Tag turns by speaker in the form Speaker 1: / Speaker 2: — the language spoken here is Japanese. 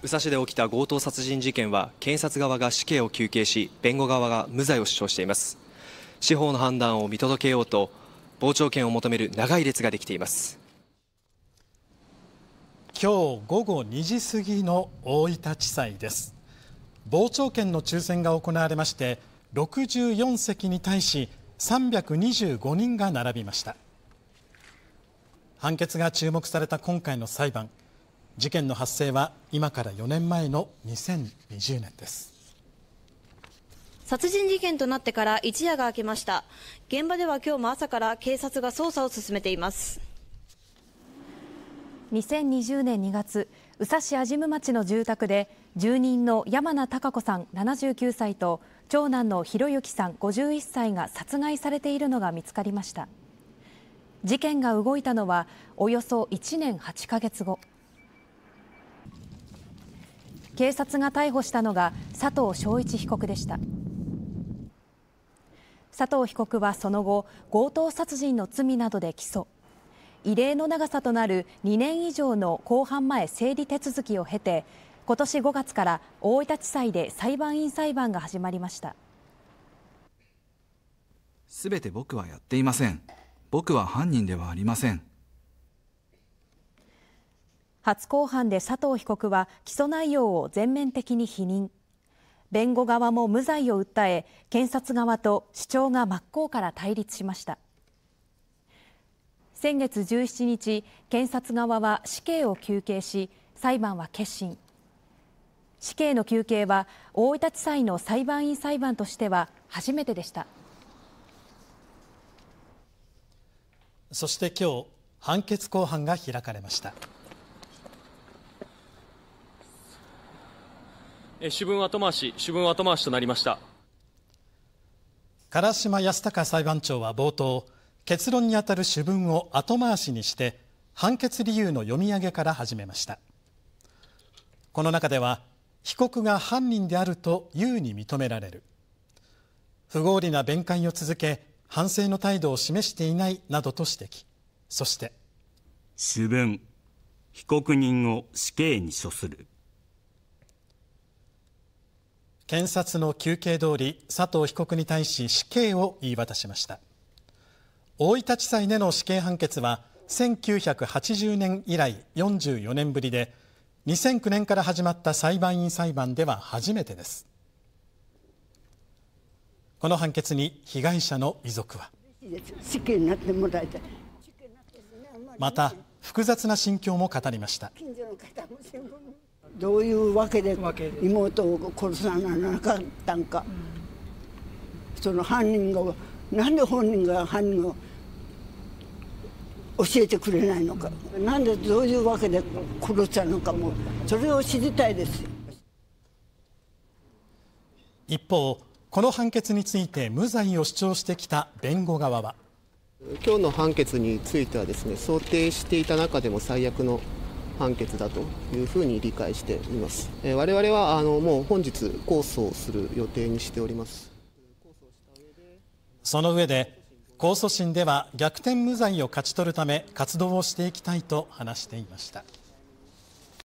Speaker 1: 宇佐市で起きた強盗殺人事件は検察側が死刑を求刑し弁護側が無罪を主張しています司法の判断を見届けようと傍聴券を求める長い列ができています
Speaker 2: 今日午後2時過ぎの大分地裁です傍聴券の抽選が行われまして64席に対し325人が並びました判決が注目された今回の裁判事件の発生は今から4年前の2020年です殺
Speaker 1: 人事件となってから一夜が明けました現場では今日も朝から警察が捜査を進めています2020年2月宇佐市安心町の住宅で住人の山名孝子さん79歳と長男の博之さん51歳が殺害されているのが見つかりました事件が動いたのはおよそ1年8ヶ月後警察が逮捕したのが佐藤昭一被告でした佐藤被告はその後強盗殺人の罪などで起訴異例の長さとなる2年以上の公判前整理手続きを経て今年5月から大分地裁で裁判員裁判が始まりましたすべて僕はやっていません僕は犯人ではありません初公判で佐藤被告は起訴内容を全面的に否認弁護側も無罪を訴え検察側と主張が真っ向から対立しました先月17日検察側は死刑を求刑し裁判は決心死刑の求刑は大分地裁の裁判員裁判としては初めてでした
Speaker 2: そして今日判決公判が開かれました主
Speaker 1: 文後回し、主文後回しとなりました。
Speaker 2: 唐島康隆裁判長は冒頭、結論にあたる主文を後回しにして、判決理由の読み上げから始めました。この中では、被告が犯人であると優に認められる。不合理な弁解を続け、反省の態度を示していないなどと指摘。そして、主文、被告人を死刑に処する。検察の休憩通り佐藤被告に対し死刑を言い渡しました大分地裁での死刑判決は1980年以来44年ぶりで2009年から始まった裁判員裁判では初めてですこの判決に被害者の遺族はまた複雑な心境も語りました
Speaker 1: どういうわけで妹を殺さなかったんか、うん、その犯人がなんで本人が犯人を教えてくれないのか、うん、なんでどういうわけで殺したのかもそれを知りたいです
Speaker 2: 一方この判決について無罪を主張してきた弁護側は今日の判決についてはですね想定していた中でも最悪の判決だというふうに理解しています。えー、我々はあのもう本日控訴をする予定にしております。その上で控訴審では逆転無罪を勝ち取るため活動をしていきたいと話していました。